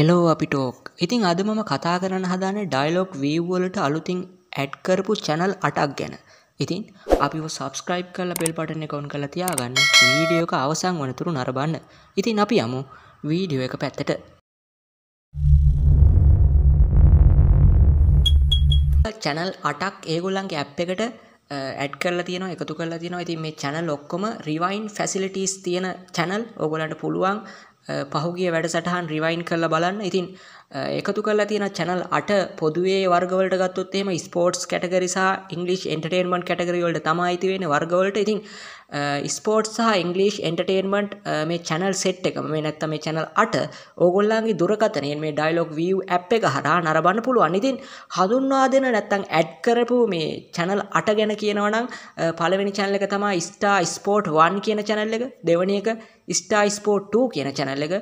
Hello අපි talk ඉතින් අද මම කතා කරන හදාන ඩයිලොක් වීවලට අලුතින් ඇඩ් කරපු චැනල් අටක් ගැන ඉතින් අපි සබස්ක්‍රයිබ් කල පෙල්පටන කවුන් කළ තියාගන්න වීඩියෝක අවසං වනතුරු නරබන්න ඉතින් අපි යමු වීඩියෝ එක පැත්තට චැනල් අටක් ඒගොල්ලන්ගේ ඇප් එකට ඇඩ් කරලා තියෙන එකතු කරලා තියෙනවා ඉතින් මේ චැනල් ඔක්කොම රිවයින් ෆැසිලිටස් තියෙන චැනල් ඔගොලන්ට පුළුවන් පහුගිය වැඩසටහන් රිවයින් කරලා බලන්න ඉතින් එකතු කරලා තියෙන චැනල් අට පොදුවේ වර්ගවලට ගත්තොත් එහෙම ස්පෝර්ට්ස් කැටගරි සහ ඉංග්‍රීෂ් එන්ටර්ටේන්මන්ට් කැටගරි වලට තමයි ඇති වෙන්නේ වර්ගවලට. ඉතින් ස්පෝර්ට්ස් සහ ඉංග්‍රීෂ් එන්ටර්ටේන්මන්ට් මේ චැනල් සෙට් එකම මේ නැත්තම් මේ චැනල් 8 ඕගොල්ලන්ගේ දුරකථනයෙන් මේ ඩයලොග් view app එක හරහා නරඹන්න පුළුවන්. ඉතින් හඳුන්වා දෙන නැත්තම් ඇඩ් කරපු මේ චැනල් 8 ගැන කියනවා නම් පළවෙනි චැනල් එක තමයි Star Sport 1 කියන චැනල් එක, දෙවෙනි එක Star Sport 2 කියන චැනල් එක,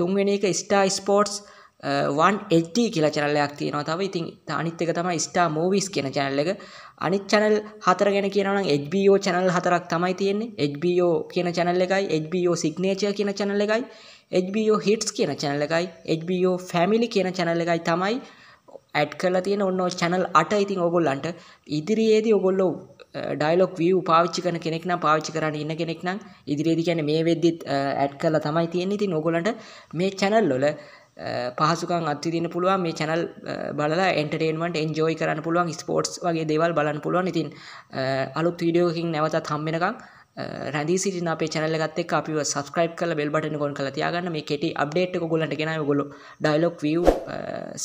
තුන්වෙනි එක Star Sports 3 වන් එල්ටී කියලා චැනල්ලයක් තියෙනවා තව ඉතින් අනිත් එක තමයි ස්ටා මූවිස් කියන චැනල් එක අනිත් චැනල් හතර ගැන කියනවනම් HBO චැනල් හතරක් තමයි තියෙන්නේ HBO කියන චැනල් එකයි HBO සිග්නේචර් කියන චැනල් එකයි HBO හිට්ස් කියන චැනල් එකයි HBO ෆැමිලි කියන චැනල් එකයි තමයි ඇඩ් කරලා තියෙන ඔන්න චැනල් 8 ඉතින් ඕගොල්ලන්ට ඉදිරියේදී ඕගොල්ලෝ ඩයිලොක් වී පාච්චි කන කෙනෙක් නම් පාච්චි කරන්න ඉන්න කෙනෙක් නම් ඉදිරියේදී කියන්නේ මේ වෙද්දිත් ඇඩ් කරලා තමයි තියෙන්නේ ඉතින් ඕගොල්ලන්ට මේ චැනල් වල පහසුකන් අත්තිදින්න පුළුවන් මේ චැනල් බලලා එන්ටේන්මට එන්ජෝයි කරන්න පුළුවන් ස්පෝට්ස් වගේ දේවල් බලන්න පුළුවන් ඉතින් අලුත් වීඩියෝකින් නැවතත් හම්බෙනකක් රැදි සිටින අපේ චැනල ගත්තෙක් අපිව සස්ක්‍රයිබ් කල බෙල්බටන ගොන් කළ තියාගන්න මේ කෙටි අප්ඩේට් ගොලට ගෙන ගොලු ඩයිලොක් වව්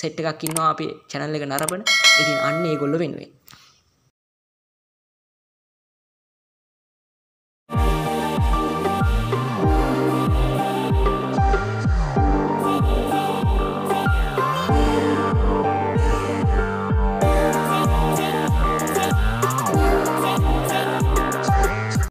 සෙට් එකක් ඉන්නවා අපේ චැනල්ල එක නරබන ඉතින් අන්නේ ගොල්ල වෙනුවෙන්